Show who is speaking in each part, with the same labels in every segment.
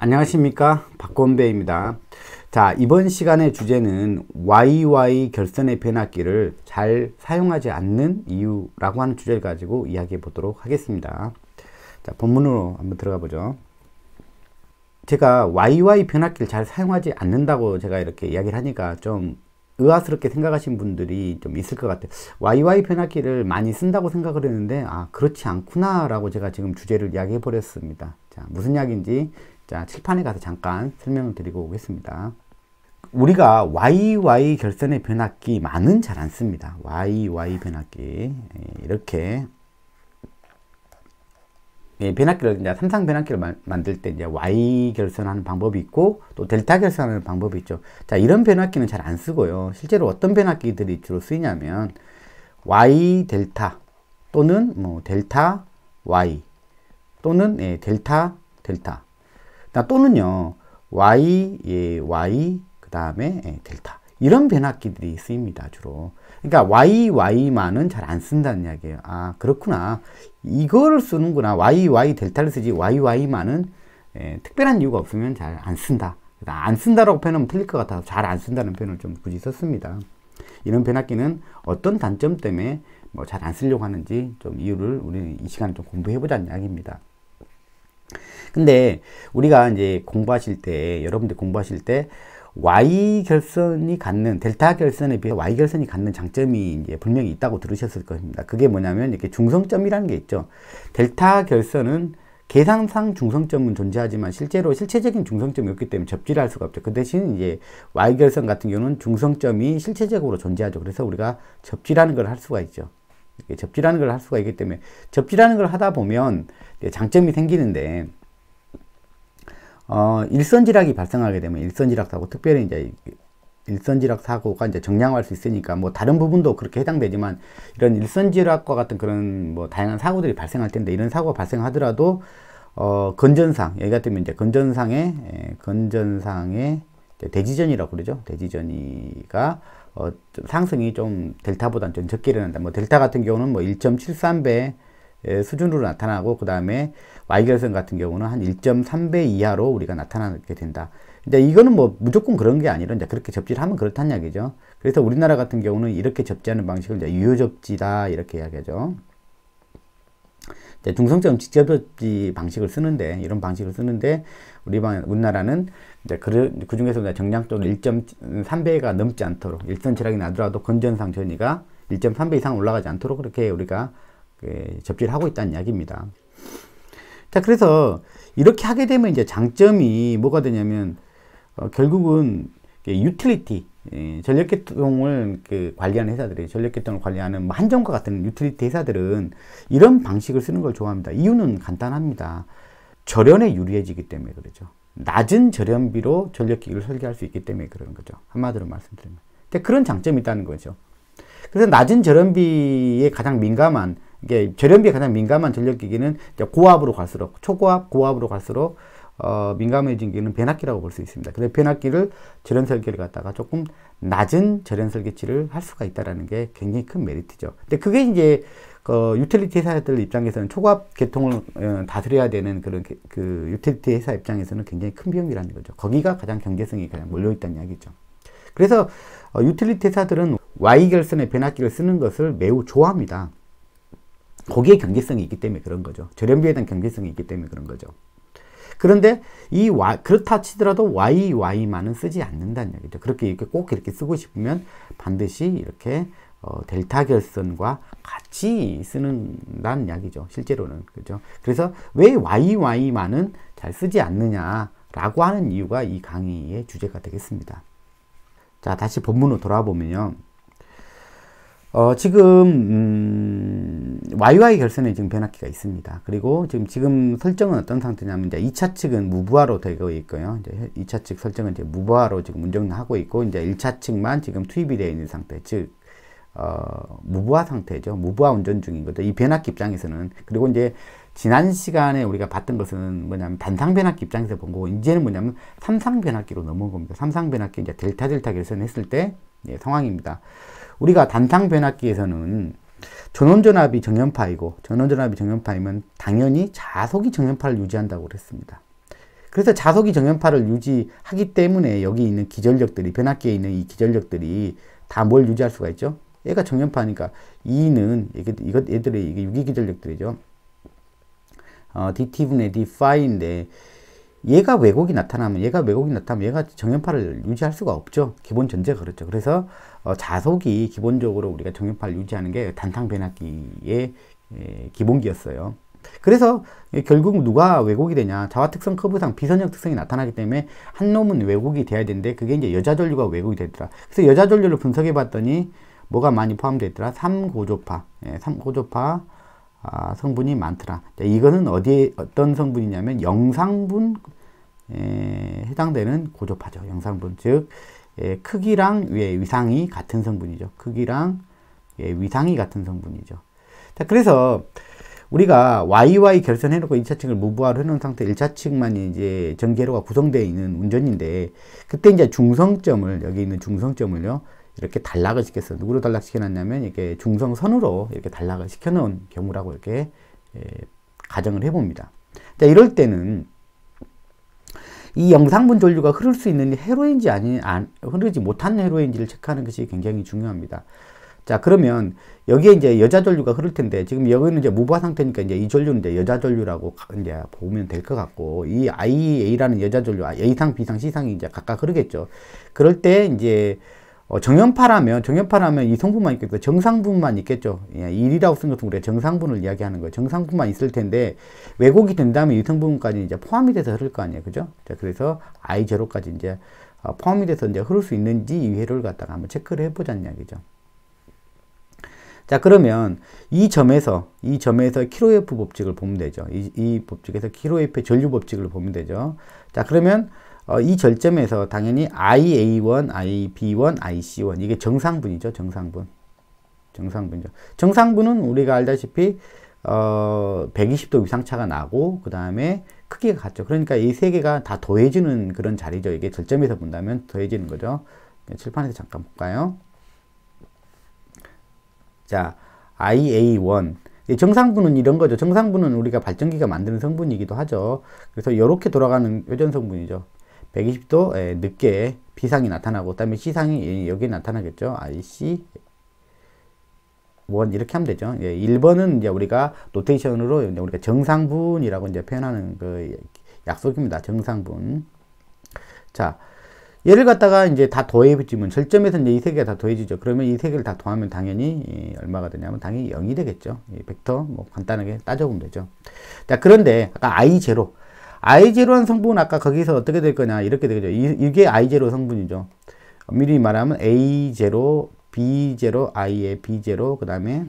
Speaker 1: 안녕하십니까 박건배입니다 자 이번 시간의 주제는 YY 결선의 변압기를 잘 사용하지 않는 이유라고 하는 주제를 가지고 이야기해 보도록 하겠습니다 자 본문으로 한번 들어가 보죠 제가 YY 변압기를 잘 사용하지 않는다고 제가 이렇게 이야기를 하니까 좀 의아스럽게 생각하신 분들이 좀 있을 것 같아요. YY 변압기를 많이 쓴다고 생각을 했는데 아 그렇지 않구나 라고 제가 지금 주제를 이야기해 버렸습니다. 자 무슨 이야기인지 자 칠판에 가서 잠깐 설명을 드리고 오겠습니다. 우리가 YY 결선의 변압기 많은 잘 안 씁니다. YY 변압기 예, 이렇게 이 예, 변압기를 이제 삼상 변압기를 만들 때 이제 Y 결선하는 방법이 있고 또 델타 결선하는 방법이 있죠. 자 이런 변압기는 잘 안 쓰고요. 실제로 어떤 변압기들이 주로 쓰이냐면 Y 델타 또는 뭐 델타 Y 또는 예, 델타 델타 또는요 Y 예, Y 그 다음에 예, 델타 이런 변압기들이 쓰입니다 주로 그러니까 Y Y만은 잘 안 쓴다는 이야기예요. 아 그렇구나 이거를 쓰는구나. YY 델타를 쓰지 YY만은 에, 예, 특별한 이유가 없으면 잘 안 쓴다. 안 쓴다라고 표현하면 틀릴 것 같아서 잘 안 쓴다는 표현을 좀 굳이 썼습니다. 이런 변압기는 어떤 단점 때문에 뭐잘안 쓰려고 하는지 좀 이유를 우리 이 시간에 좀 공부해보자는 이야기입니다. 근데 우리가 이제 공부하실 때 여러분들 공부하실 때 Y 결선이 갖는 델타 결선에 비해 Y 결선이 갖는 장점이 이제 분명히 있다고 들으셨을 것입니다 그게 뭐냐면 이렇게 중성점이라는 게 있죠. 델타 결선은 계산상 중성점은 존재하지만 실제로 실체적인 중성점이 없기 때문에 접지를 할 수가 없죠. 그 대신 이제 Y 결선 같은 경우는 중성점이 실체적으로 존재하죠. 그래서 우리가 접지라는 걸 할 수가 있죠. 접지라는 걸 할 수가 있기 때문에 접지라는 걸 하다 보면 장점이 생기는데 어, 일선지락이 발생하게 되면 일선지락 사고, 특별히 이제 일선지락 사고가 이제 정량화할 수 있으니까 뭐 다른 부분도 그렇게 해당되지만 이런 일선지락과 같은 그런 뭐 다양한 사고들이 발생할 텐데 이런 사고가 발생하더라도 어, 건전상 얘기 같은 면우 이제 건전상의 예, 건전상의 대지전이라고 그러죠. 대지전이가 어, 좀 상승이 좀 델타보다는 좀 적게 일어난다. 뭐 델타 같은 경우는 뭐 1.73배 예, 수준으로 나타나고 그 다음에 Y결선 같은 경우는 한 1.3배 이하로 우리가 나타나게 된다. 이제 이거는 뭐 무조건 그런 게 아니라 이제 그렇게 접지를 하면 그렇다는 이야기죠. 그래서 우리나라 같은 경우는 이렇게 접지하는 방식을 이제 유효접지다 이렇게 이야기하죠. 중성점 직접접지 방식을 쓰는데 이런 방식을 쓰는데 우리 방 우리나라는 이제 그, 그 중에서 정량적으로 1.3배가 넘지 않도록 일선 지락이 나더라도 건전상 전이가 1.3배 이상 올라가지 않도록 그렇게 우리가 그 접지를 하고 있다는 이야기입니다. 자, 그래서 이렇게 하게 되면 이제 장점이 뭐가 되냐면 어, 결국은 유틸리티 예, 전력계통을 그 관리하는 회사들이 전력계통을 관리하는 뭐 한정과 같은 유틸리티 회사들은 이런 방식을 쓰는 걸 좋아합니다. 이유는 간단합니다. 절연에 유리해지기 때문에 그러죠. 낮은 절연비로 전력기기를 설계할 수 있기 때문에 그런 거죠. 한마디로 말씀드리면. 근데 그런 장점이 있다는 거죠. 그래서 낮은 절연비에 가장 민감한 이게 저렴비에 가장 민감한 전력기기는 고압으로 갈수록 초고압 고압으로 갈수록 어, 민감해진 기는 변압기라고 볼 수 있습니다. 그래서 변압기를 절연 설계를 갖다가 조금 낮은 절연 설계치를 할 수가 있다라는 게 굉장히 큰 메리트죠. 근데 그게 이제 그 유틸리티 회사들 입장에서는 초고압 계통을 어, 다스려야 되는 그런 그 유틸리티 회사 입장에서는 굉장히 큰 비용이라는 거죠. 거기가 가장 경제성이 가장 몰려 있다는 이야기죠. 그래서 어, 유틸리티 회사들은 Y 결선의 변압기를 쓰는 것을 매우 좋아합니다. 거기에 경제성이 있기 때문에 그런 거죠. 저렴비에 대한 경제성이 있기 때문에 그런 거죠. 그런데 이 와, 그렇다 치더라도 YY만은 쓰지 않는다는 얘기죠. 그렇게 이렇게 꼭 이렇게 쓰고 싶으면 반드시 이렇게 어, 델타 결선과 같이 쓰는다는 이야기죠. 실제로는 그죠. 렇 그래서 왜 YY만은 잘 쓰지 않느냐라고 하는 이유가 이 강의의 주제가 되겠습니다. 자 다시 본문으로 돌아보면요. 어, 지금 음, YY 결선에 지금 변압기가 있습니다. 그리고 지금 지금 설정은 어떤 상태냐면 이제 2차 측은 무부하로 되어 있고요. 이제 2차 측 설정은 이제 무부하로 지금 운전하고 있고 이제 1차 측만 지금 투입이 되어 있는 상태. 즉 어, 무부하 상태죠. 무부하 운전 중인 거죠. 이 변압기 입장에서는 그리고 이제 지난 시간에 우리가 봤던 것은 뭐냐면 단상 변압기 입장에서 본 거고 이제는 뭐냐면 삼상 변압기로 넘어온 겁니다. 삼상 변압기 이제 델타 델타 결선했을 때 예, 상황입니다. 우리가 단상 변압기에서는 전원전압이 정연파이고 전원전압이 정연파이면 당연히 자석이 정연파를 유지한다고 그랬습니다. 그래서 자석이 정연파를 유지하기 때문에 여기 있는 기전력들이 변압기에 있는 이 기전력들이 다 뭘 유지할 수가 있죠? 얘가 정연파니까 2는 이것 얘들의 이게 유기기전력들이죠. 어, dt분의 dφ인데 얘가 왜곡이 나타나면 얘가 왜곡이 나타나면 얘가 정연파를 유지할 수가 없죠 기본 전제가 그렇죠 그래서 어, 자속이 기본적으로 우리가 정연파를 유지하는 게 단탕 변압기의 기본기였어요 그래서 결국 누가 왜곡이 되냐 자화 특성 커브상 비선형 특성이 나타나기 때문에 한 놈은 왜곡이 돼야 되는데 그게 이제 여자 전류가 왜곡이 되더라 그래서 여자 전류를 분석해 봤더니 뭐가 많이 포함되어 있더라 삼고조파 예, 삼고조파 아, 성분이 많더라. 자, 이거는 어디에 어떤 성분이냐면 영상분 에, 해당되는 고조파죠. 영상분 즉 예, 크기랑 예, 위상이 같은 성분이죠. 크기랑 예, 위상이 같은 성분이죠. 자, 그래서 우리가 YY 결선해놓고 2차측을 무부하로 해놓은 상태 1차측만 이제 전기회로가 구성되어 있는 운전인데 그때 이제 중성점을 여기 있는 중성점을요 이렇게 단락을 시켰어. 누구로 단락시켜놨냐면 이게 렇 중성선으로 이렇게 단락을 시켜놓은 경우라고 이렇게 예, 가정을 해봅니다. 자, 이럴 때는 이 영상분 전류가 흐를 수 있는 회로인지 아니 안, 흐르지 못한 회로인지를 체크하는 것이 굉장히 중요합니다. 자 그러면 여기에 이제 여자 전류가 흐를 텐데 지금 여기는 이제 무바 상태니까 이제 이 전류는 이제 여자 전류라고 이제 보면 될 것 같고 이 IA라는 여자 전류 A상 B상 C상이 이제 각각 흐르겠죠. 그럴 때 이제 어, 정연파라면 정연파라면 이 성분만 있겠죠. 정상분만 있겠죠. 예, 1이라고 쓴 것은 그래. 가 정상분을 이야기하는 거예요. 정상분만 있을 텐데 왜곡이 된다면 이 성분까지 이제 포함이 돼서 흐를 거 아니에요. 그죠? 자, 그래서 i 제로까지 이제 어, 포함이 돼서 이제 흐를 수 있는지 이 회로를 갖다가 한번 체크를 해보자는 이야기죠. 자 그러면 이 점에서 이 점에서 키로 f 법칙을 보면 되죠. 이, 이 법칙에서 키로 f 의 전류 법칙을 보면 되죠. 자 그러면 어, 이 절점에서 당연히 IA1, IB1, IC1 이게 정상분이죠. 정상분. 정상분이죠. 정상분은 우리가 알다시피 어, 120도 이상 차가 나고 그 다음에 크기가 같죠. 그러니까 이 세 개가 다 더해지는 그런 자리죠. 이게 절점에서 본다면 더해지는 거죠. 네, 칠판에서 잠깐 볼까요? 자, IA1. 정상분은 이런 거죠. 정상분은 우리가 발전기가 만드는 성분이기도 하죠. 그래서 이렇게 돌아가는 회전 성분이죠. 120도 예, 늦게 비상이 나타나고 그다음에 시상이 여기 나타나겠죠. IC 1 이렇게 하면 되죠. 예, 1번은 이제 우리가 노테이션으로 이제 우리가 정상분이라고 이제 표현하는 그 약속입니다. 정상분. 자, 얘를 갖다가 이제 다 더해주면 절점에서 이제 이 세 개가 다 더해지죠. 그러면 이 세 개를 다 더하면 당연히 얼마가 되냐면 당연히 0이 되겠죠. 예, 벡터 뭐 간단하게 따져보면 되죠. 자, 그런데 아까 i 제 i 0는 성분은 아까 거기서 어떻게 될 거냐 이렇게 되죠. 겠 이게 I0 성분이죠. 미리 말하면 A0, B0, I의 B0, 그 다음에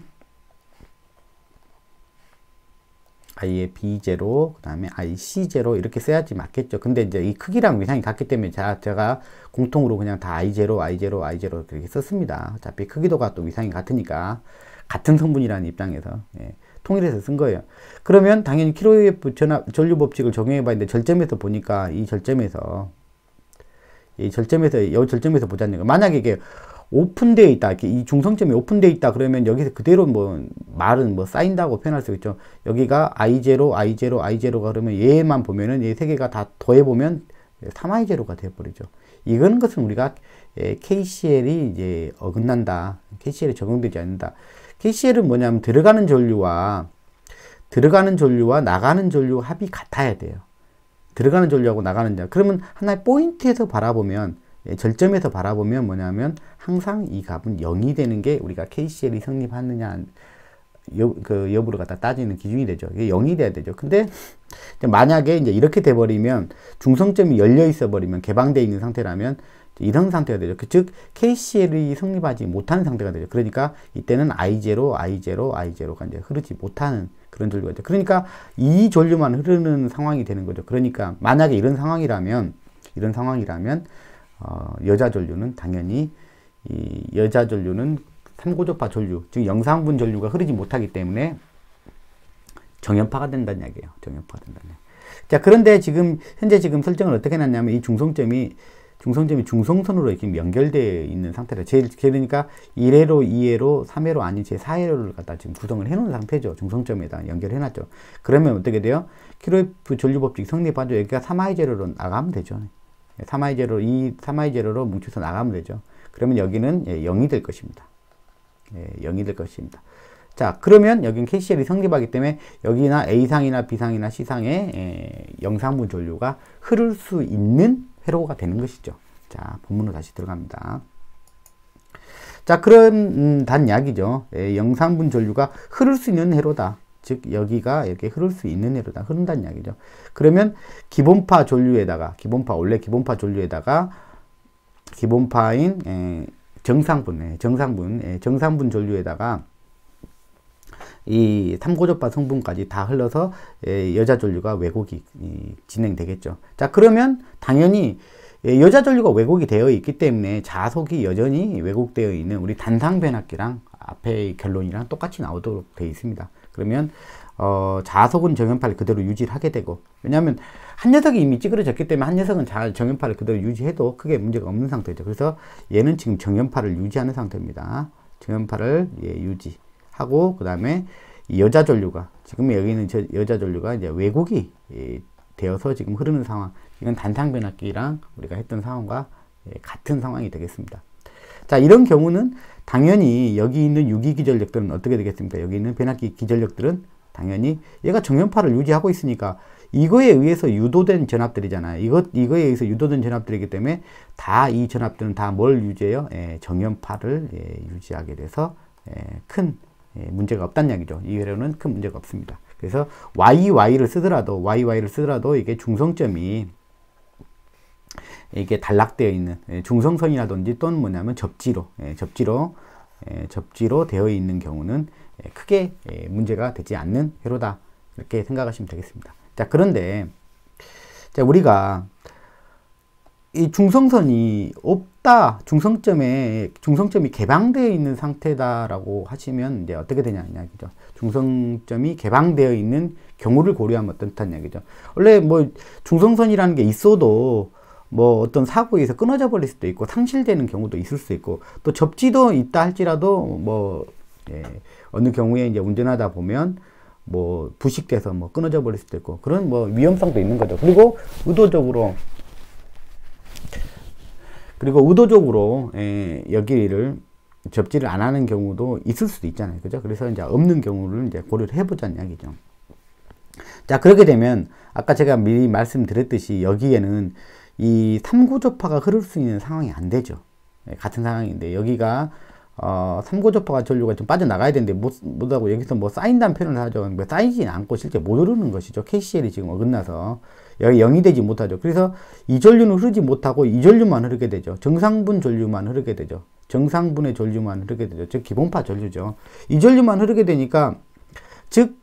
Speaker 1: I의 B0, 그 다음에 IC0 이렇게 써야지 맞겠죠. 근데 이제 이 크기랑 위상이 같기 때문에 자, 제가 공통으로 그냥 다 I0, I0, I0 그렇게 썼습니다. 어차피 크기도가 또 위상이 같으니까 같은 성분이라는 입장에서 예. 통일해서 쓴 거예요. 그러면 당연히 키로이프 전압 전류 법칙을 적용해 봤는데 절점에서 보니까 이 절점에서 이 절점에서 이 절점에서 보자는 거. 만약에 이게 오픈되어 있다. 이렇게 이 중성점이 오픈되어 있다. 그러면 여기서 그대로 뭐 말은 뭐 쌓인다고 표현할 수 있죠. 여기가 I0, I0, I0가 그러면 얘만 보면은 얘세 개가 다 더해 보면 3I0가 되어 버리죠. 이건 것은 우리가 KCL이 이제 어긋난다. KCL이 적용되지 않는다. KCL은 뭐냐면 들어가는 전류와 들어가는 전류와 나가는 전류 합이 같아야 돼요. 들어가는 전류하고 나가는 전류. 그러면 하나의 포인트에서 바라보면 예, 절점에서 바라보면 뭐냐면 항상 이 값은 0이 되는 게 우리가 KCL이 성립하느냐 여, 그 여부를 갖다 따지는 기준이 되죠. 이게 0이 돼야 되죠. 근데 만약에 이제 이렇게 돼버리면 중성점이 열려 있어 버리면 개방되어 있는 상태라면 이런 상태가 되죠. 그 즉 KCL이 성립하지 못한 상태가 되죠. 그러니까 이때는 I0, I0, I0가 이제 흐르지 못하는 그런 전류가 죠 그러니까 이 전류만 흐르는 상황이 되는 거죠. 그러니까 만약에 이런 상황이라면 이런 상황이라면 어, 여자 전류는 당연히 이 여자 전류는 삼고조파 전류, 즉 영상분 전류가 흐르지 못하기 때문에 정연파가 된다는 이야기예요. 정연파가 된다는. 자, 그런데 지금 현재 지금 설정을 어떻게 놨냐면 이 중성점이 중성점이 중성선으로 이렇게 연결되어 있는 상태라 제일 그러니까 1회로 2회로 3회로 아닌 제 4회로를 갖다 지금 구성을 해 놓은 상태죠 중성점에다 연결해 놨죠 그러면 어떻게 돼요 키로프 전류법칙 성립하죠 여기가 3하이 제로로 나가면 되죠 3하이 제로 이 3하이 제로로 뭉쳐서 나가면 되죠 그러면 여기는 0이 예, 될 것입니다 예, 0이 될 것입니다 자 그러면 여기는 캐시엘이 성립하기 때문에 여기나 A상이나 B상이나 c 상에 예, 영상분 전류가 흐를 수 있는 회로가 되는 것이죠. 자, 본문으로 다시 들어갑니다. 자, 그런 음, 단약이죠. 예, 영상분 전류가 흐를 수 있는 회로다. 즉 여기가 이렇게 흐를 수 있는 회로다. 흐른다는 이죠 그러면 기본파 전류에다가 기본파 원래 기본파 전류에다가 기본파인 에, 예, 정상분, 에, 예, 정상분, 에, 예, 정상분 전류에다가 이 삼고조파 성분까지 다 흘러서 예, 여자 전류가 왜곡이 진행되겠죠. 자 그러면 당연히 예, 여자 전류가 왜곡이 되어 있기 때문에 자석이 여전히 왜곡되어 있는 우리 단상 변압기랑 앞에 결론이랑 똑같이 나오도록 되어 있습니다. 그러면 어, 자석은 정연파를 그대로 유지하게 되고 왜냐하면 한 녀석이 이미 찌그러졌기 때문에 한 녀석은 잘 정연파를 그대로 유지해도 크게 문제가 없는 상태죠. 그래서 얘는 지금 정연파를 유지하는 상태입니다. 정연파를 예, 유지. 하고 그 다음에 여자 전류가 지금 여기는 저, 여자 전류가 이제 왜곡이 예, 되어서 지금 흐르는 상황 이건 단상 변압기랑 우리가 했던 상황과 예, 같은 상황이 되겠습니다. 자 이런 경우는 당연히 여기 있는 유기 기전력들은 어떻게 되겠습니까? 여기 있는 변압기 기전력들은 당연히 얘가 정연파를 유지하고 있으니까 이거에 의해서 유도된 전압들이잖아요. 이것 이거에 의해서 유도된 전압들이기 때문에 다 이 전압들은 다 뭘 유지해요? 예, 정연파를 예, 유지하게 돼서 예, 큰 예, 문제가 없다는 이야기죠. 이외로는 큰 문제가 없습니다. 그래서 YY를 쓰더라도 YY를 쓰더라도 이게 중성점이 이게 단락되어 있는 예, 중성선이라든지 또는 뭐냐면 접지로 예, 접지로 접지로 되어 있는 경우는 크게 문제가 되지 않는 회로다 이렇게 생각하시면 되겠습니다. 자 그런데 자 우리가 이 중성선이 다 중성점에 중성점이 개방되어 있는 상태다라고 하시면 이제 어떻게 되냐 이야기죠. 중성점이 개방되어 있는 경우를 고려하면 어떻다는 이야기죠. 원래 뭐 중성선이라는 게 있어도 뭐 어떤 사고에서 끊어져 버릴 수도 있고 상실되는 경우도 있을 수 있고 또 접지도 있다 할지라도 뭐 예, 어느 경우에 이제 운전하다 보면 뭐 부식돼서 뭐 끊어져 버릴 수도 있고 그런 뭐 위험성도 있는 거죠. 그리고 의도적으로 그리고 의도적으로 에, 예, 여기를 접지를 안 하는 경우도 있을 수도 있잖아요. 그죠? 그래서 이제 없는 경우를 이제 고려를 해보자는 이야기죠. 자, 그렇게 되면 아까 제가 미리 말씀드렸듯이 여기에는 이 3고조파가 흐를 수 있는 상황이 안 되죠. 네, 같은 상황인데 여기가 어, 3고조파가 전류가 좀 빠져나가야 되는데 못, 못하고 여기서 뭐 쌓인다는 표현을 하죠. 뭐 쌓이진 않고 실제 못 흐르는 것이죠. KCL이 지금 어긋나서 영이 되지 못하죠. 그래서 이전류는 흐르지 못하고 이전류만 흐르게 되죠. 정상분 전류만 흐르게 되죠. 정상분의 전류만 흐르게 되죠. 즉 기본파 전류죠. 이전류만 흐르게 되니까 즉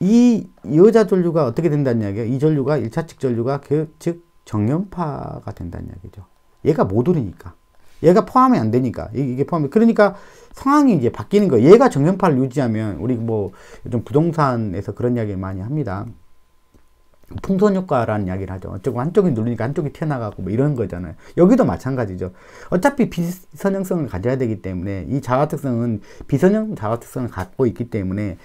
Speaker 1: 이 여자 전류가 어떻게 된다는 이야기예요. 이전류가 일차측 전류가 그, 즉 정연파가 된다는 이야기죠. 얘가 못흐르니까 얘가 포함이 안 되니까 이게 포함이 그러니까 상황이 이제 바뀌는 거예요 얘가 정면파를 유지하면 우리 뭐 요즘 부동산에서 그런 이야기를 많이 합니다 풍선 효과라는 이야기를 하죠. 어쩌고 한쪽이 누르니까 한쪽이 튀어나가고 뭐 이런 거잖아요. 여기도 마찬가지죠. 어차피 비선형성을 가져야 되기 때문에 이 자가 특성은 비선형 자가 특성을 갖고 있기 때문에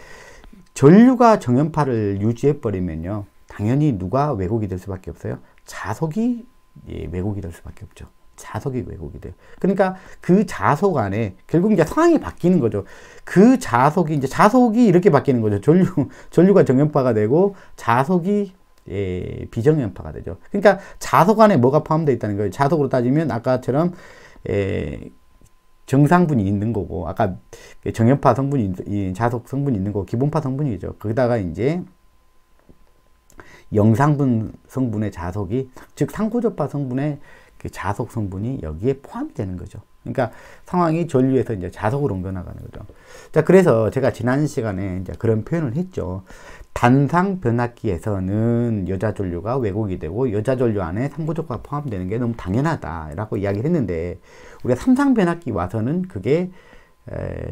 Speaker 1: 전류가 정연파를 유지해 버리면요. 당연히 누가 왜곡이 될 수밖에 없어요. 자석이 예, 왜곡이 될 수밖에 없죠. 자석이 왜곡이 돼요. 그러니까 그 자석 안에 결국 이제 상황이 바뀌는 거죠. 그 자석이 이제 자석이 이렇게 바뀌는 거죠. 전류 전류가 정연파가 되고 자석이 예, 비정형파가 되죠. 그러니까 자석 안에 뭐가 포함되어 있다는 거예요. 자석으로 따지면 아까처럼 예, 정상분이 있는 거고 아까 그 정형파 성분이 자석 성분이 있는 거 기본파 성분이죠. 거기다가 이제 영상분 성분의 자석이 즉 상고조파 성분의 그 자석 성분이 여기에 포함 되는 거죠. 그러니까 상황이 전류에서 이제 자석으로 옮겨나가는 거죠. 자, 그래서 제가 지난 시간에 이제 그런 표현을 했죠. 단상 변압기에서는 여자 전류가 왜곡이 되고 여자 전류 안에 삼고조가 포함되는 게 너무 당연하다라고 이야기를 했는데 우리가 삼상 변압기 와서는 그게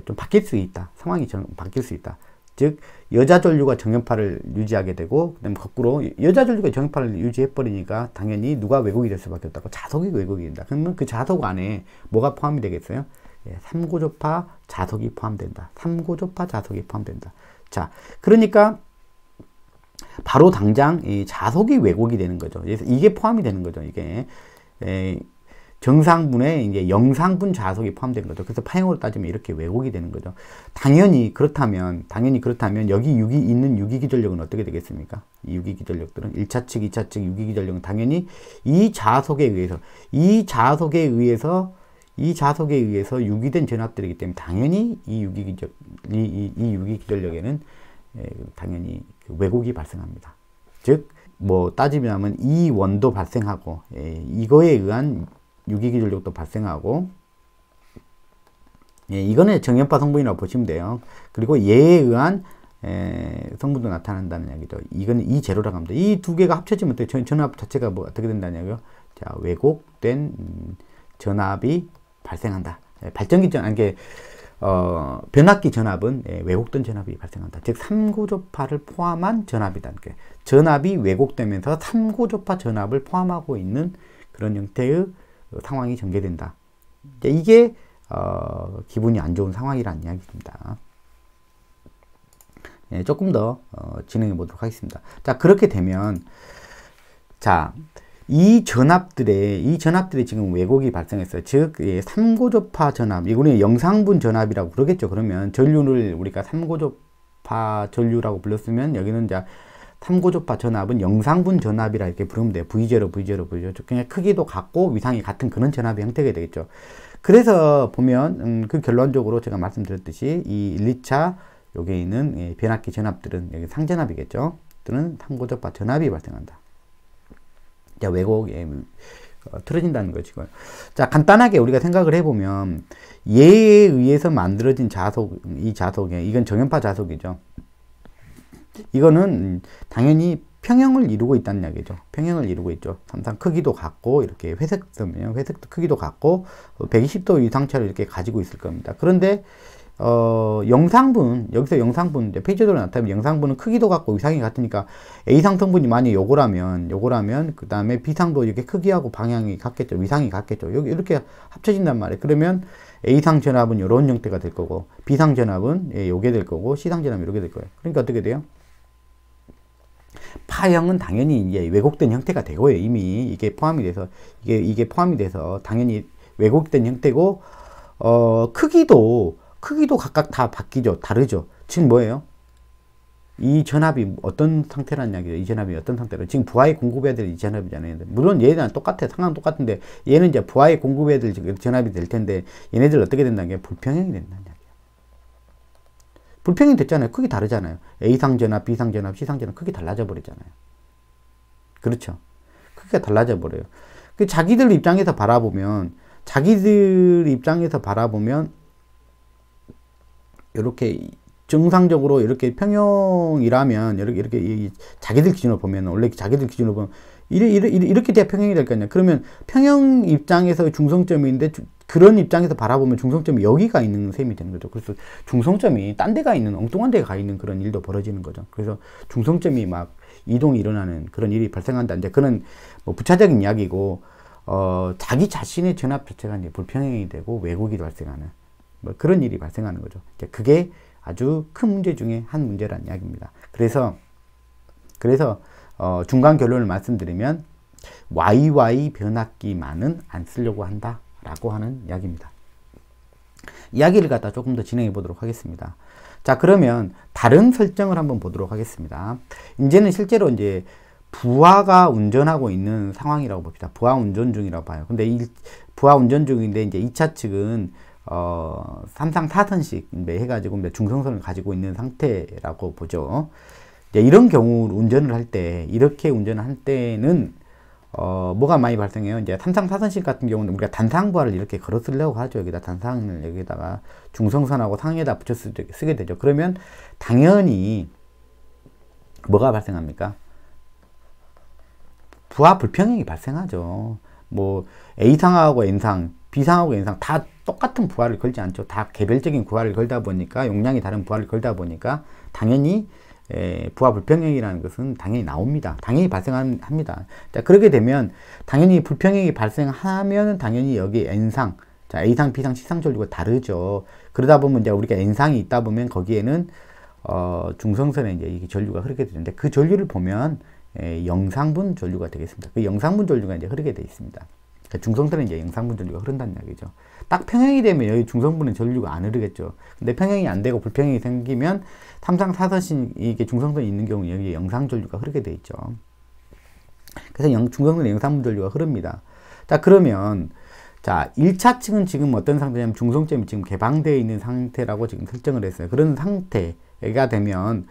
Speaker 1: 좀 바뀔 수 있다. 상황이 좀 바뀔 수 있다. 즉 여자 전류가 정연파를 유지하게 되고 그다음 거꾸로 여자 전류가 정연파를 유지해 버리니까 당연히 누가 왜곡이 될 수밖에 없다고 자석이 왜곡이 된다. 그러면 그 자석 안에 뭐가 포함이 되겠어요? 예, 삼고조파 자석이 포함된다. 삼고조파 자석이 포함된다. 자, 그러니까 바로 당장 이 자석이 왜곡이 되는 거죠. 그래서 이게 포함이 되는 거죠. 이게 에, 예, 정상분에 이제 영상분 좌석이 포함된 거죠. 그래서 파형으로 따지면 이렇게 왜곡이 되는 거죠. 당연히 그렇다면, 당연히 그렇다면 여기 유기 있는 유기기전력은 어떻게 되겠습니까? 이 유기기전력들은 1차 측, 2차 측 유기기전력은 당연히 이 좌석에 의해서, 이 좌석에 의해서 이 좌석에 의해서 유기된 전압들이기 때문에 당연히 이 유기기전, 이, 이, 이 유기기전력에는 에, 예, 당연히 왜곡이 발생합니다. 즉, 뭐 따지면 이 원도 발생하고 예, 이거에 의한 유기기전력도 발생하고 예, 이거는 정연파 성분이라고 보시면 돼요. 그리고 얘에 의한 에, 예, 성분도 나타난다는 이야기죠. 이건 이 제로라고 합니다. 이 두 개가 합쳐지면 어 전, 전압 자체가 뭐 어떻게 된다냐고요? 자, 왜곡된 음, 전압이 발생한다. 예, 발전기 전 이게 어, 변압기 전압은 예, 왜곡된 전압이 발생한다. 즉 3고조파를 포함한 전압이다. 그러니까 전압이 왜곡되면서 3고조파 전압을 포함하고 있는 그런 형태의 어, 상황이 전개된다. 이게 어, 기분이 안 좋은 상황이라는 이야기입니다. 예, 조금 더 어, 진행해 보도록 하겠습니다. 자 그렇게 되면 자이 전압들의 이 전압들이 지금 왜곡이 발생했어요. 즉 예, 3고조파 전압, 이거는 영상분 전압이라고 그러겠죠. 그러면 전류를 우리가 3고조파 전류라고 불렀으면 여기는 이제 3고조파 전압은 영상분 전압이라 이렇게 부르면 돼요. V0, V0, V0. 그냥 크기도 같고 위상이 같은 그런 전압의 형태가 되겠죠. 그래서 보면 음, 그 결론적으로 제가 말씀드렸듯이 이 1, 2차 여기 있는 예, 변압기 전압들은 여기 상전압이겠죠. 또는 3고조파 전압이 발생한다. 왜곡에 음, 어, 틀어진다는 거죠. 자, 간단하게 우리가 생각을 해보면 예에 의해서 만들어진 자석, 이 자석에 이건 정연파 자석이죠. 이거는 당연히 평형을 이루고 있다는 이야기죠. 평형을 이루고 있죠. 삼상 크기도 같고 이렇게 회색도 회색도 크기도 같고 120도 어, 이상 차를 이렇게 가지고 있을 겁니다. 그런데 어, 영상분, 여기서 영상분, 이제 페이지도로 나타나면 영상분은 크기도 같고 이상이 같으니까 A상 성분이 만약 요거라면, 요거라면, 그 다음에 B상도 이렇게 크기하고 방향이 같겠죠. 위상이 같겠죠. 여기 이렇게 합쳐진단 말이에요. 그러면 A상 전압은 요런 형태가 될 거고, B상 전압은 예, 요게 될 거고, C상 전압은 요게 될 거예요. 그러니까 어떻게 돼요? 파형은 당연히 이제 왜곡된 형태가 되고요. 이미 이게 포함이 돼서, 이게, 이게 포함이 돼서 당연히 왜곡된 형태고, 어, 크기도 크기도 각각 다 바뀌죠. 다르죠. 지금 뭐예요? 이 전압이 어떤 상태라는 이야기죠. 이 전압이 어떤 상태로. 지금 부하에 공급해야 될 이 전압이잖아요. 물론 얘네랑 똑같아. 상황 똑같은데 얘는 이제 부하에 공급해야 될 전압이 될 텐데 얘네들 어떻게 된다는 게 불평형이 된다는 이야기야. 불평형이 됐잖아요. 크기 다르잖아요. A상 전압, B상 전압, C상 전압 크기 달라져 버리잖아요. 그렇죠. 크기가 달라져 버려요. 그 자기들 입장에서 바라보면 자기들 입장에서 바라보면 이렇게 정상적으로 이렇게 평형이라면 이렇게 이렇게 자기들 기준으로 보면 원래 자기들 기준으로 보면 이래, 이래, 이렇게 돼야 평형이 될 거 아니야. 그러면 평형 입장에서 중성점인데 주, 그런 입장에서 바라보면 중성점이 여기가 있는 셈이 되는 거죠. 그래서 중성점이 딴 데가 있는 엉뚱한 데가 있는 그런 일도 벌어지는 거죠. 그래서 중성점이 막 이동이 일어나는 그런 일이 발생한다. 이제 그런 뭐 부차적인 이야기고 어, 자기 자신의 전압 자체가 이제 불평형이 되고 왜곡이 발생하는 뭐 그런 일이 발생하는 거죠. 그게 아주 큰 문제 중에 한 문제란 이야기입니다. 그래서 그래서 어 중간 결론을 말씀드리면 YY 변압기만은 안 쓰려고 한다라고 하는 이야기입니다. 이야기를 갖다 조금 더 진행해 보도록 하겠습니다. 자 그러면 다른 설정을 한번 보도록 하겠습니다. 이제는 실제로 이제 부하가 운전하고 있는 상황이라고 봅시다. 부하 운전 중이라고 봐요. 근데 이 부하 운전 중인데 이제 2차 측은 어, 삼상타선식 해가지고 중성선을 가지고 있는 상태라고 보죠. 이런 경우 운전을 할 때 이렇게 운전을 할 때는 어, 뭐가 많이 발생해요? 이제 삼상타선식 같은 경우는 우리가 단상부화를 이렇게 걸어 쓰려고 하죠. 여기다 단상을 여기다가 중성선하고 상에다 붙여 쓰게 되죠. 그러면 당연히 뭐가 발생합니까? 부하 불평형이 발생하죠. 뭐 A상하고 N상, B상하고 N상 다 똑같은 부하를 걸지 않죠. 다 개별적인 부하를 걸다 보니까 용량이 다른 부하를 걸다 보니까 당연히 에, 부하 불평형이라는 것은 당연히 나옵니다. 당연히 발생합니다. 자, 그렇게 되면 당연히 불평형이 발생하면 당연히 여기 n상, 자, a상, b상, c상 전류가 다르죠. 그러다 보면 이제 우리가 n상이 있다 보면 거기에는 어, 중성선에 이제 이게 전류가 흐르게 되는데 그 전류를 보면 에, 영상분 전류가 되겠습니다. 그 영상분 전류가 이제 흐르게 되어 있습니다. 그러니까 중성들은 이제 영상분 전류가 흐른다는 이야기죠. 딱 평행이 되면 여기 중성분은 전류가 안 흐르겠죠. 근데 평행이 안 되고 불평행이 생기면 삼상 사선신 이게 중성선이 있는 경우 여기 영상 전류가 흐르게 돼 있죠. 그래서 영, 중성선 영상분 전류가 흐릅니다. 자 그러면 자 1차 측은 지금 어떤 상태냐면 중성점이 지금 개방되어 있는 상태라고 지금 설정을 했어요. 그런 상태가 되면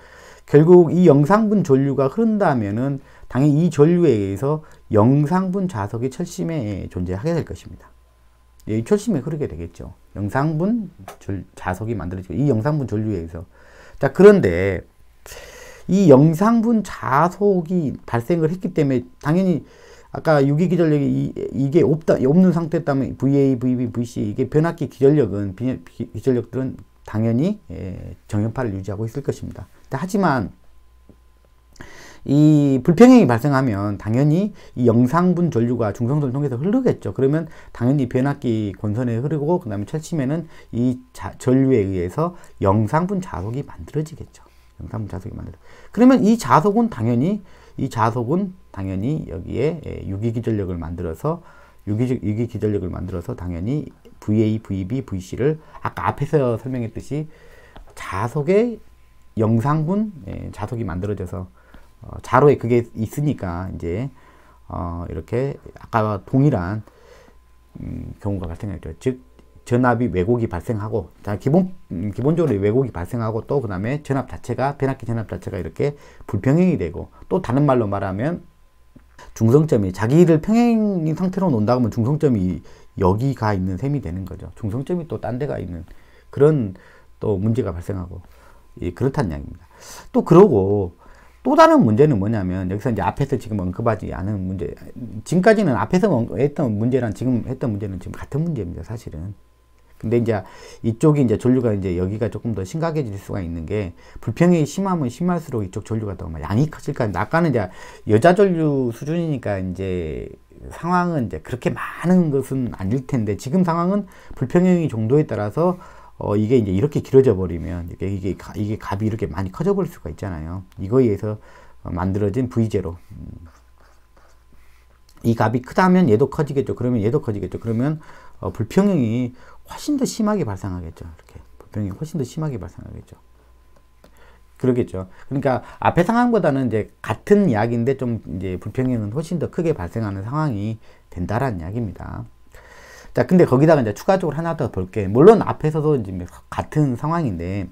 Speaker 1: 결국 이 영상분 전류가 흐른다면은 당연히 이 전류에 의해서 영상분 좌석이 철심에 존재하게 될 것입니다. 예, 이 철심에 흐르게 되겠죠. 영상분 자석이 만들어지고 이 영상분 전류에 의해서 자 그런데 이 영상분 자속이 발생을 했기 때문에 당연히 아까 유기 기전력이 이, 게 없다 없는 상태였다면 VA, VB, VC 이게 변압기 기전력은 기전력들은 당연히 예, 정연파를 유지하고 있을 것입니다. 하지만 이 불평형이 발생하면 당연히 이 영상분 전류가 중성선을 통해서 흐르겠죠. 그러면 당연히 변압기 권선에 흐르고 그 다음에 철심에는 이 자, 전류에 의해서 영상분 자석이 만들어지겠죠. 영상분 자석이 만들어. 그러면 이 자석은 당연히 이 자석은 당연히 여기에 예, 유기기전력을 만들어서 유기, 기 기전력을 만들어서 당연히 VA, VB, VC를 아까 앞에서 설명했듯이 자석의 영상분 예, 자석이 만들어져서 어, 자로에 그게 있으니까 이제 어, 이렇게 아까 동일한 음, 경우가 발생했죠. 즉 전압이 왜곡이 발생하고 자 기본 음, 기본적으로 왜곡이 발생하고 또 그다음에 전압 자체가 변압기 전압 자체가 이렇게 불평행이 되고 또 다른 말로 말하면 중성점이 자기를 평행 인 상태로 논다 하면 중성점이 여기가 있는 셈이 되는 거죠. 중성점이 또 딴 데가 있는 그런 또 문제가 발생하고 예, 그렇다는 이야기입니다또 그러고 또 다른 문제는 뭐냐면 여기서 이제 앞에서 지금 언급하지 않은 문제 지금까지는 앞에서 했던 문제랑 지금 했던 문제는 지금 같은 문제입니다 사실은 근데 이제 이쪽이 이제 전류가 이제 여기가 조금 더 심각해질 수가 있는 게 불평이 심하면 심할수록 이쪽 전류가 더 양이 커질 거니까 아까는 이제 여자 전류 수준이니까 이제 상황은 이제 그렇게 많은 것은 아닐 텐데 지금 상황은 불평형이 정도에 따라서 어, 이게 이제 이렇게 길어져 버리면 이게, 이게, 이게 값이 이렇게 많이 커져 버릴 수가 있잖아요. 이거에 의해서 어, 만들어진 V제로. 이갑이 크다면 얘도 커지겠죠. 그러면 얘도 커지겠죠. 그러면 어, 불평형이 훨씬 더 심하게 발생하겠죠. 이렇게. 불평형이 훨씬 더 심하게 발생하겠죠. 그러겠죠. 그러니까 앞에 상황보다는 이제 같은 약인데 좀 이제 불평형은 훨씬 더 크게 발생하는 상황이 된다라는 약입니다. 자, 근데 거기다가 이제 추가적으로 하나 더 볼게. 물론 앞에서도 이제 뭐 같은 상황인데,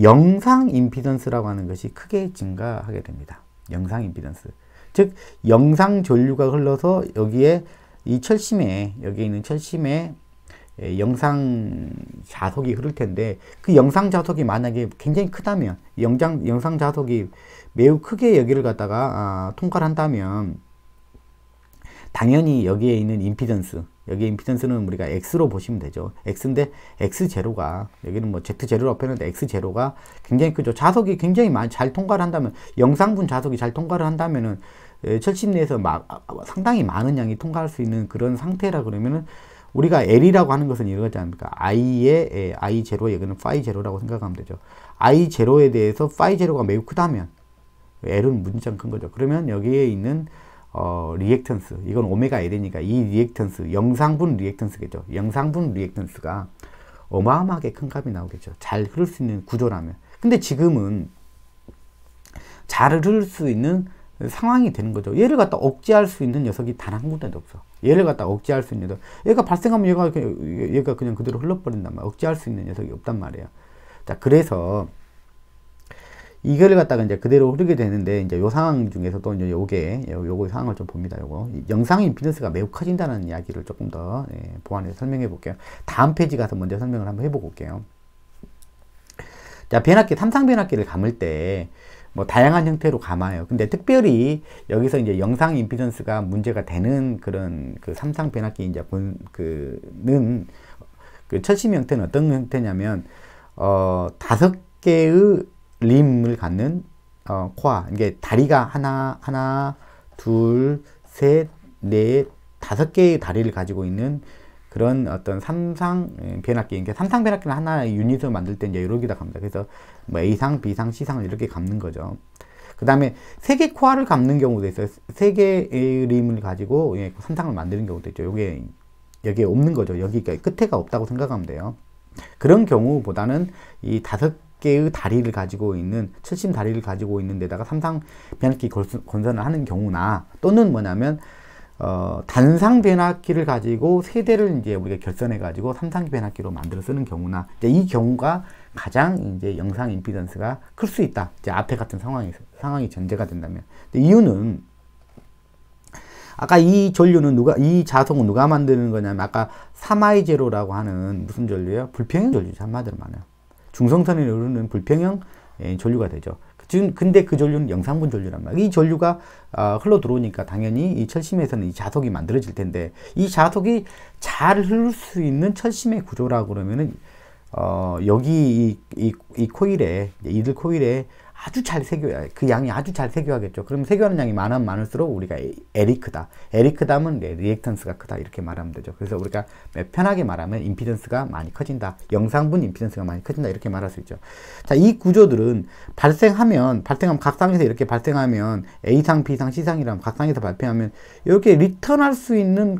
Speaker 1: 영상 임피던스라고 하는 것이 크게 증가하게 됩니다. 영상 임피던스. 즉, 영상 전류가 흘러서 여기에 이 철심에, 여기 있는 철심에 예, 영상 자석이 흐를 텐데 그 영상 자석이 만약에 굉장히 크다면 영장, 영상 자석이 매우 크게 여기를 갖다가 아, 통과를 한다면 당연히 여기에 있는 임피던스 여기 임피던스는 우리가 x로 보시면 되죠. x인데 x0가 여기는 뭐 z0로 앞했는데 x0가 굉장히 크죠. 좌석이 굉장히 많이 잘 통과를 한다면 영상분 좌석이잘 통과를 한다면은 철심 내에서 마, 아, 아, 상당히 많은 양이 통과할 수 있는 그런 상태라 그러면은 우리가 L이라고 하는 것은 이거지 않습니까? I의 I0, 여기는 Phi0라고 생각하면 되죠. I0에 대해서 Phi0가 매우 크다면 L은 문진장큰 거죠. 그러면 여기에 있는 어, 리액턴스 이건 오메가 L이니까 이 리액턴스 영상분 리액턴스겠죠 영상분 리액턴스가 어마어마하게 큰 값이 나오겠죠 잘 흐를 수 있는 구조라면 근데 지금은 잘 흐를 수 있는 상황이 되는 거죠 얘를 갖다 억제할 수 있는 녀석이 단 한 군데도 없어 얘를 갖다 억제할 수 있는 녀석 얘가 발생하면 얘가, 얘가 그냥 그대로 흘러버린단 말이야 억제할 수 있는 녀석이 없단 말이에요 자 그래서 이거를 갖다가 이제 그대로 흐르게 되는데 이제 요 상황 중에서 또 이제 요게 요거 상황을 좀 봅니다. 요거 영상 인피니스가 매우 커진다는 이야기를 조금 더 예, 보완해서 설명해 볼게요. 다음 페이지 가서 먼저 설명을 한번 해보고 올게요. 자 변압기 삼상 변압기를 감을 때 뭐 다양한 형태로 감아요. 근데 특별히 여기서 이제 영상 인피던스가 문제가 되는 그런 그 삼상 변압기 이제 본 그는 그 철심 형태는 어떤 형태냐면 어 다섯 개의 림을 갖는 어, 코아 이게 다리가 하나 하나 둘셋넷 다섯 개의 다리를 가지고 있는 그런 어떤 삼상 변압기 예, 그러 삼상 변압기는 하나 의 유닛을 만들 때 이제 이렇게 다 갑니다 그래서 뭐 A상 B상 C상을 이렇게 감는 거죠 그 다음에 세 개 코아를 감는 경우도 있어요 세 개의 림을 가지고 예, 삼상을 만드는 경우도 있죠 요게 여기에 없는 거죠 여기가 끝에가 없다고 생각하면 돼요 그런 경우보다는 이 다섯 개의 다리를 가지고 있는 칠심 다리를 가지고 있는 데다가 삼상 변압기 건선을 하는 경우나 또는 뭐냐면 어, 단상 변압기를 가지고 세 대를 이제 우리가 결선해 가지고 삼상 변압기로 만들어 쓰는 경우나 이제 이 경우가 가장 이제 영상 임피던스가 클 수 있다. 이제 앞에 같은 상황이 상황이 전제가 된다면 이유는 아까 이 전류는 누가 이 자석은 누가 만드는 거냐면 아까 사마이제로라고 하는 무슨 전류예요? 불평형 전류죠 한마디로 말하면 중성선에 오르는 불평형 예, 전류가 되죠. 지금 근데 그 전류는 영상분 전류란 말이에요. 이 전류가 어, 흘러 들어오니까 당연히 이 철심에서는 이 자석이 만들어질 텐데 이 자석이 잘 흐를 수 있는 철심의 구조라고 그러면은 어, 여기 이, 이, 이 코일에 이들 코일에 아주 잘 세교야 그 양이 아주 잘 세교하겠죠. 그럼 세교하는 양이 많으면 많을수록 우리가 에리크다. 에리크다면 리액턴스가 크다 이렇게 말하면 되죠. 그래서 우리가 편하게 말하면 임피던스가 많이 커진다. 영상분 임피던스가 많이 커진다 이렇게 말할 수 있죠. 자, 이 구조들은 발생하면 발생하면 각상에서 이렇게 발생하면 A상, B상, C상이라면 각상에서 발생하면 이렇게 리턴할 수 있는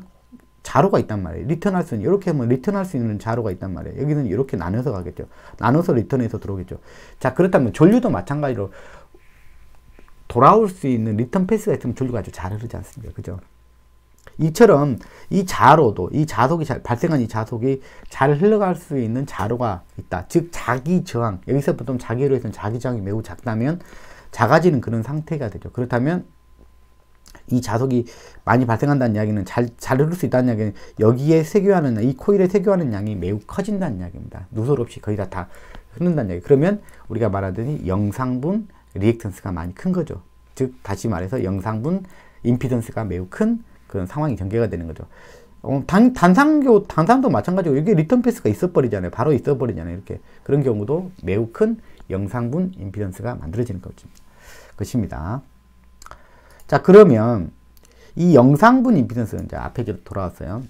Speaker 1: 자로가 있단 말이에요. 리턴할 수 있는, 이렇게 하면 리턴할 수 있는 자로가 있단 말이에요. 여기는 이렇게 나눠서 가겠죠. 나눠서 리턴해서 들어오겠죠. 자, 그렇다면 전류도 마찬가지로 돌아올 수 있는 리턴 패스가 있으면 전류가 아주 잘 흐르지 않습니까? 그죠? 이처럼 이 자로도 이 자속이 잘 발생한 이 자속이 잘 흘러갈 수 있는 자로가 있다. 즉 자기 저항 여기서 보통 자기로 해서 자기 저항이 매우 작다면 작아지는 그런 상태가 되죠. 그렇다면 이 자석이 많이 발생한다는 이야기는 잘, 잘 흐를 수 있다는 이야기는 여기에 세교하는, 이 코일에 세교하는 양이 매우 커진다는 이야기입니다. 누설 없이 거의 다, 다 흐른다는 이야기. 그러면 우리가 말하더니 영상분 리액턴스가 많이 큰 거죠. 즉, 다시 말해서 영상분 임피던스가 매우 큰 그런 상황이 전개가 되는 거죠. 어, 단, 단상교, 단상도 마찬가지고 여기 리턴 패스가 있어버리잖아요. 바로 있어버리잖아요. 이렇게. 그런 경우도 매우 큰 영상분 임피던스가 만들어지는 거죠. 것입니다. 자 그러면 이 영상분 임피던스 이제 앞에 돌아왔어요.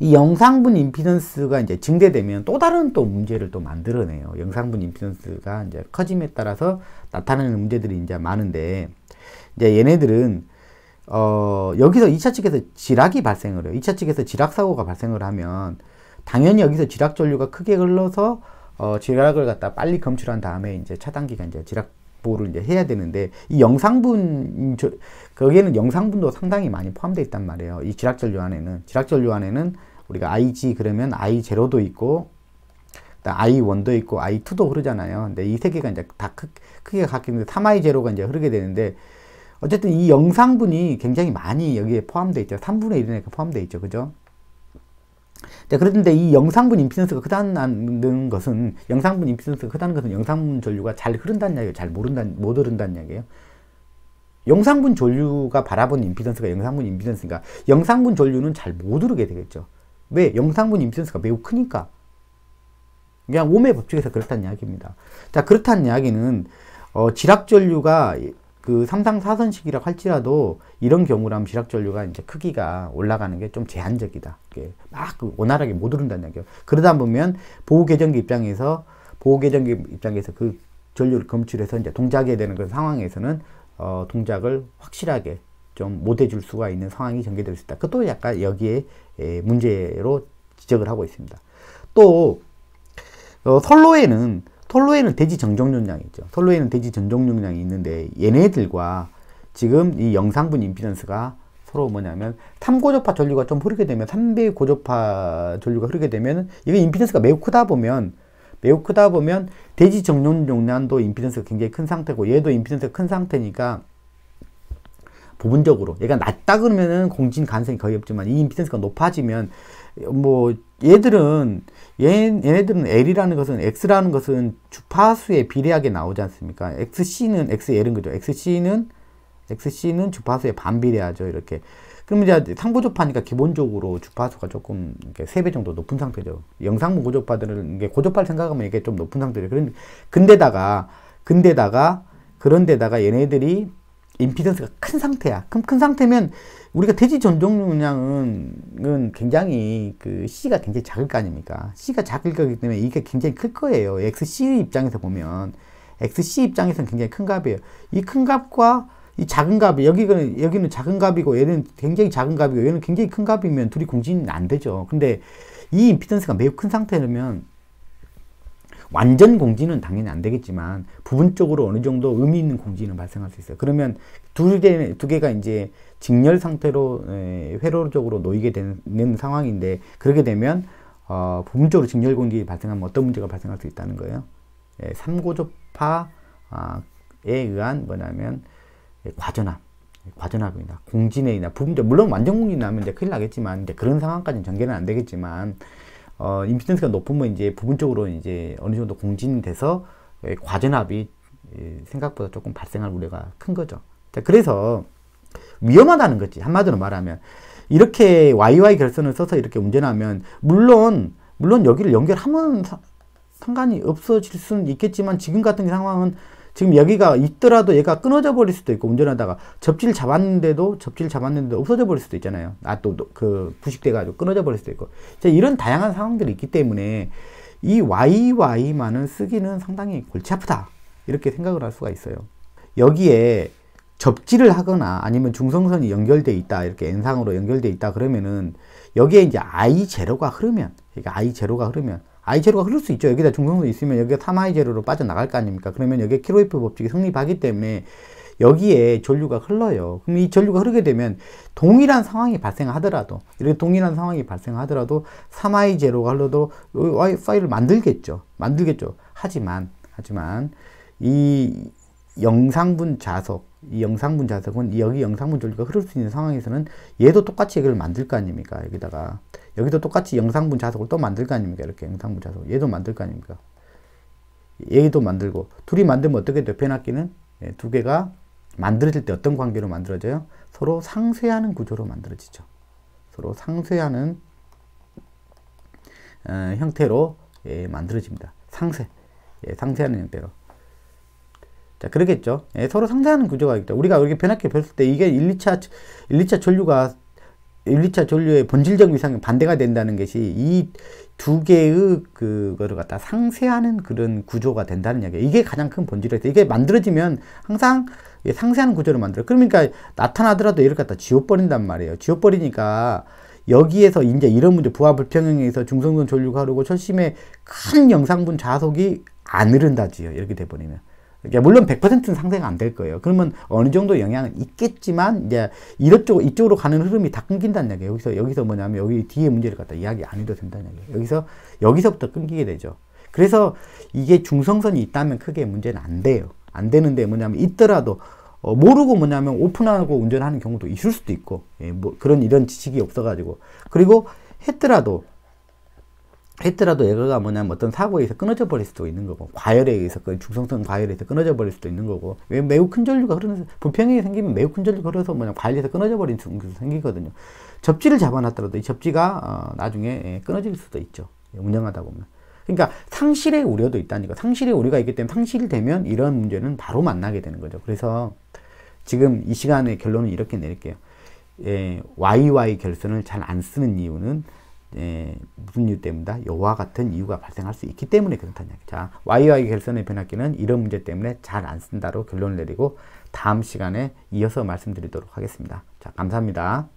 Speaker 1: 이 영상분 임피던스가 이제 증대되면 또 다른 또 문제를 또 만들어내요. 영상분 임피던스가 이제 커짐에 따라서 나타나는 문제들이 이제 많은데 이제 얘네들은 어 여기서 2차 측에서 지락이 발생을 해요. 2차 측에서 지락 사고가 발생을 하면 당연히 여기서 지락 전류가 크게 흘러서 어 지락을 갖다 빨리 검출한 다음에 이제 차단기가 이제 지락 보호를 이제 해야 되는데 이 영상분 저, 거기에는 영상분도 상당히 많이 포함되어 있단 말이에요. 이 지락절 요안에는 지락절 요안에는 우리가 IG 그러면 I0도 있고 I1도 있고 I2도 흐르잖아요. 근데 이 세 개가 이제 다 크, 크게 각있는데 3I0가 이제 흐르게 되는데 어쨌든 이 영상분이 굉장히 많이 여기에 포함되어 있죠. 3분의 1이 포함되어 있죠. 그죠? 네, 그런데 이 영상분 임피던스가 크다는 것은 영상분 임피던스가 크다는 것은 영상분 전류가 잘 흐른다는 이야기예요. 잘 모른다는 못 흐른다는 이야기예요. 영상분 전류가 바라보 임피던스가 영상분 임피던스니까 영상분 전류는 잘 못 흐르게 되겠죠. 왜? 영상분 임피던스가 매우 크니까. 그냥 오메 법칙에서 그렇다는 이야기입니다. 자, 그렇다는 이야기는 어, 지락 전류가 그 삼상 사선식이라 할지라도 이런 경우라면 비락전류가 이제 크기가 올라가는 게 좀 제한적이다. 막 원활하게 못 오른다는 얘기예요. 그러다 보면 보호개정기 입장에서 보호개정기 입장에서 그 전류를 검출해서 이제 동작해야 되는 그런 상황에서는 어, 동작을 확실하게 좀 못 해줄 수가 있는 상황이 전개될 수 있다. 그것도 약간 여기에 에, 예, 문제로 지적을 하고 있습니다. 또 어, 선로에는 선로에는 대지 정정 용량이 있죠. 선로에는 대지 정정 용량이 있는데 얘네들과 지금 이 영상분 임피던스가 서로 뭐냐면 3고조파 전류가 좀 흐르게 되면 3배 고조파 전류가 흐르게 되면 이게 임피던스가 매우 크다 보면 매우 크다 보면 대지 정용 용량도 임피던스가 굉장히 큰 상태고 얘도 임피던스가 큰 상태니까 부분적으로 얘가 낮다 그러면은 공진 가능성이 거의 없지만 이 임피던스가 높아지면 뭐 얘들은 얘, 얘네들은 L이라는 것은 X라는 것은 주파수에 비례하게 나오지 않습니까? XC는 XL은 거죠 XC는 XC는 주파수에 반비례하죠. 이렇게. 그럼 이제 상고조파니까 기본적으로 주파수가 조금 이렇게 세 배 정도 높은 상태죠. 영상문 고조파들은 이게 고조파를 생각하면 이게 좀 높은 상태죠. 그런 데 근데다가 근데다가 그런데다가 얘네들이 임피던스가 큰 상태야. 그럼 큰 상태면 우리가 대지 전종용량은 굉장히 그 C가 굉장히 작을 거 아닙니까? C가 작을 거기 때문에 이게 굉장히 클 거예요. XC 입장에서 보면 XC 입장에서는 굉장히 큰 값이에요. 이 큰 값과 이 작은 갑이 여기는 그, 여기는 작은 갑이고 얘는 굉장히 작은 갑이고 얘는 굉장히 큰 갑이면 둘이 공진이 안 되죠. 근데 이 임피던스가 매우 큰 상태라면 완전 공진은 당연히 안 되겠지만 부분적으로 어느 정도 의미 있는 공진는 발생할 수 있어요. 그러면 두, 개, 두 개가 이제 직렬 상태로 예, 회로적으로 놓이게 되는 상황인데 그렇게 되면 어, 부분적으로 직렬 공진이 발생하면 어떤 문제가 발생할 수 있다는 거예요. 예, 삼고조파에 의한 뭐냐면 과전압, 과전압이나 공진액이나 부분적 물론 완전 공진 나면 이제 큰일 나겠지만 이제 그런 상황까지는 전개는 안 되겠지만 어, 임피던스가 높으면 이제 부분적으로 이제 어느 정도 공진돼서 예, 과전압이 예, 생각보다 조금 발생할 우려가 큰 거죠. 자, 그래서 위험하다는 거지. 한마디로 말하면 이렇게 YY 결선을 써서 이렇게 운전하면 물론 물론 여기를 연결하면 사, 상관이 없어질 수는 있겠지만 지금 같은 상황은 지금 여기가 있더라도 얘가 끊어져 버릴 수도 있고 운전하다가 접지를 잡았는데도 접지를 잡았는데 없어져 버릴 수도 있잖아요. 아 또 그 부식돼 가지고 끊어져 버릴 수도 있고. 자, 이런 다양한 상황들이 있기 때문에 이 YY만은 쓰기는 상당히 골치 아프다. 이렇게 생각을 할 수가 있어요. 여기에 접지를 하거나 아니면 중성선이 연결돼 있다 이렇게 N상으로 연결돼 있다 그러면은 여기에 이제 I 제가 흐르면 그러니까 I 제로가 흐르면 아이제로가 흐를 수 있죠. 여기다 중성도 있으면 여기가 3아이제로로 빠져나갈 거 아닙니까? 그러면 여기에 키로이프 법칙이 성립하기 때문에 여기에 전류가 흘러요. 그럼 이 전류가 흐르게 되면 동일한 상황이 발생하더라도 이렇게 동일한 상황이 발생하더라도 3i 제로가 흘러도 와이파이를 만들겠죠. 만들겠죠. 하지만 하지만 이 영상분 자석 이 영상분 자석은 여기 영상분 전류가 흐를 수 있는 상황에서는 얘도 똑같이 얘기 만들 거 아닙니까? 여기다가 여기도 똑같이 영상분 자석을 또 만들 거 아닙니까? 이렇게 영상분 자석. 얘도 만들 거 아닙니까? 얘도 만들고 둘이 만들면 어떻게 돼 변압기는 예, 두 개가 만들어질 때 어떤 관계로 만들어져요? 서로 상쇄하는 구조로 만들어지죠. 서로 상쇄하는 어, 형태로 예, 만들어집니다. 상쇄. 예, 상쇄하는 형태로. 자, 그러겠죠. 예, 서로 상쇄하는 구조가 있다. 우리가 여기 변압기 배을때 이게 1, 2차, 1, 2차 전류가 1, 2차 전류의 본질적 위상에 반대가 된다는 것이 이 두 개의 그거를 갖다 상쇄하는 그런 구조가 된다는 이야기예요. 이게 가장 큰 본질이에요. 이게 만들어지면 항상 상쇄하는 구조를 만들어. 그러니까 나타나더라도 이를 갖다 지워버린단 말이에요. 지워버리니까 여기에서 이제 이런 문제 부하 불평형에서 중성선 전류가 흐르고 철심의 큰 영상분 좌석이안 흐른다지요. 이렇게 돼버리면. 물론 100%는 상쇄가 안 될 거예요. 그러면 어느 정도 영향은 있겠지만 이제 이쪽 이쪽으로 가는 흐름이 다 끊긴다는 얘기예요. 여기서 여기서 뭐냐면 여기 뒤에 문제를 갖다 이야기 안 해도 된다는 얘기예요. 여기서 여기서부터 끊기게 되죠. 그래서 이게 중성선이 있다면 크게 문제는 안 돼요. 안 되는데 뭐냐면 있더라도 어, 모르고 뭐냐면 오픈하고 운전하는 경우도 있을 수도 있고 예, 뭐 그런 이런 지식이 없어가지고 그리고 했더라도 했더라도 얘가 뭐냐면 뭐 어떤 사고에서 끊어져 버릴 수도 있는 거고 과열에 의해서 그 중성성 과열에서 끊어져 버릴 수도 있는 거고 왜 매우 큰 전류가 흐르는 불평형이 생기면 매우 큰 전류가 흐르서 뭐냐 과열에서 끊어져 버린는 경우도 생기거든요 접지를 잡아놨더라도 이 접지가 어, 나중에 예, 끊어질 수도 있죠 예, 운영하다 보면 그러니까 상실의 우려도 있다니까 상실의 우려가 있기 때문에 상실되면 이 이런 문제는 바로 만나게 되는 거죠 그래서 지금 이시간에 결론은 이렇게 내릴게요 예, YY 결선을 잘 안 쓰는 이유는 예, 무슨 이유 때문이다? 여와 같은 이유가 발생할 수 있기 때문에 그렇다는 이야기. 자, y 와 결선의 변압기는 이런 문제 때문에 잘 안 쓴다로 결론을 내리고 다음 시간에 이어서 말씀드리도록 하겠습니다. 자, 감사합니다.